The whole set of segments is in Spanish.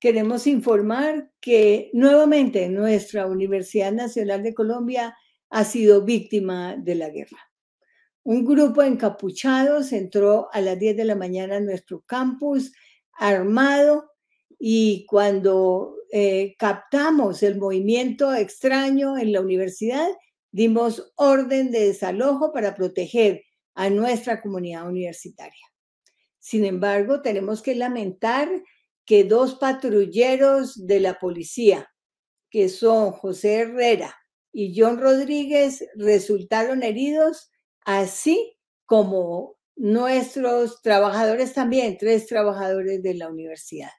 queremos informar que nuevamente nuestra Universidad Nacional de Colombia ha sido víctima de la guerra. Un grupo encapuchado entró a las 10 de la mañana a nuestro campus armado y cuando eh, captamos el movimiento extraño en la universidad, dimos orden de desalojo para proteger a nuestra comunidad universitaria. Sin embargo, tenemos que lamentar que dos patrulleros de la policía, que son José Herrera y John Rodríguez, resultaron heridos, así como nuestros trabajadores también, tres trabajadores de la universidad.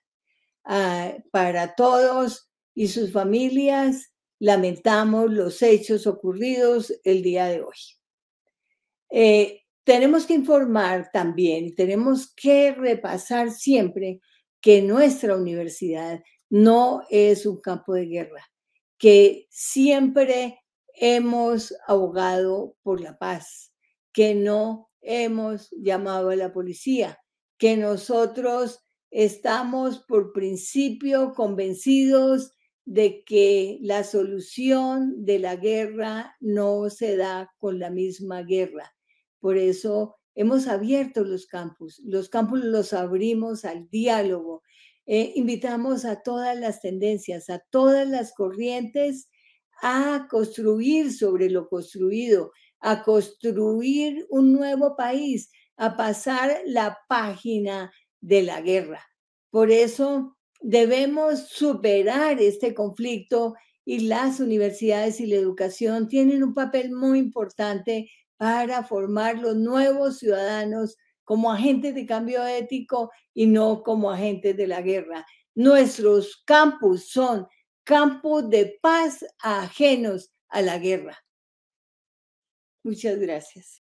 Ah, para todos y sus familias, lamentamos los hechos ocurridos el día de hoy. Eh, tenemos que informar también, tenemos que repasar siempre que nuestra universidad no es un campo de guerra, que siempre hemos abogado por la paz, que no hemos llamado a la policía, que nosotros estamos por principio convencidos de que la solución de la guerra no se da con la misma guerra. Por eso Hemos abierto los campus, los campus los abrimos al diálogo, eh, invitamos a todas las tendencias, a todas las corrientes a construir sobre lo construido, a construir un nuevo país, a pasar la página de la guerra. Por eso debemos superar este conflicto y las universidades y la educación tienen un papel muy importante para formar los nuevos ciudadanos como agentes de cambio ético y no como agentes de la guerra. Nuestros campus son campos de paz ajenos a la guerra. Muchas gracias.